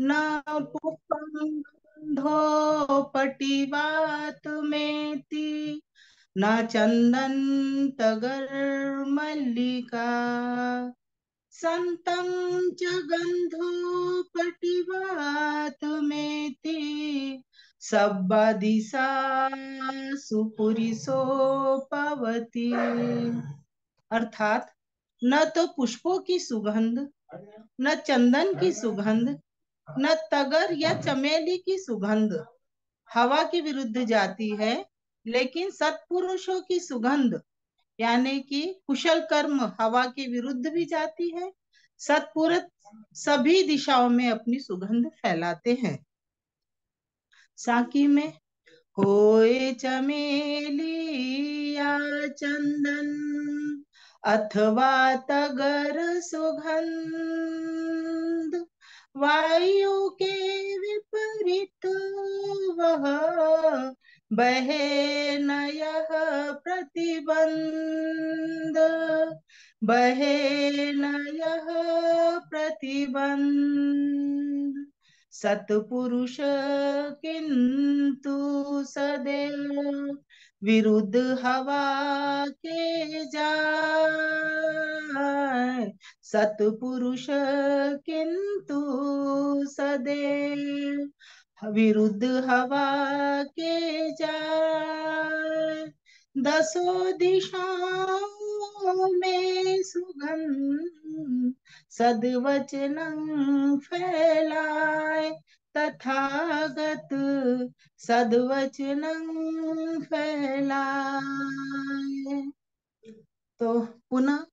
न पुष्पन्धोपटिवात् मेति न चन्दन्तगर्मल्लिका सन्तं च गन्धोपटिवात् मेति सब्बदिशा पवती अर्थात न तो पुष्पों की सुगंध न चंदन की सुगंध न तगर या चमेली की सुगंध हवा के विरुद्ध जाती है लेकिन सत्पुरुषों की सुगंध यानी कि कुशल कर्म हवा के विरुद्ध भी जाती है सत्पुरुष सभी दिशाओं में अपनी सुगंध फैलाते हैं साकी में होए चमेली या चंदन अथवा तगर सुगंध वायु के विपरीत वह बहे नय प्रतिबंध बहे नय प्रतिबंध सत्पुरुष किंतु सदैव विरुद्ध हवा के सत्पुरुष किंतु सदैव विरुद्ध हवा के जा दसो दिशाओं में सुगंध सदवचन फैलाए तथागत सदवचन फैलाए तो पुनः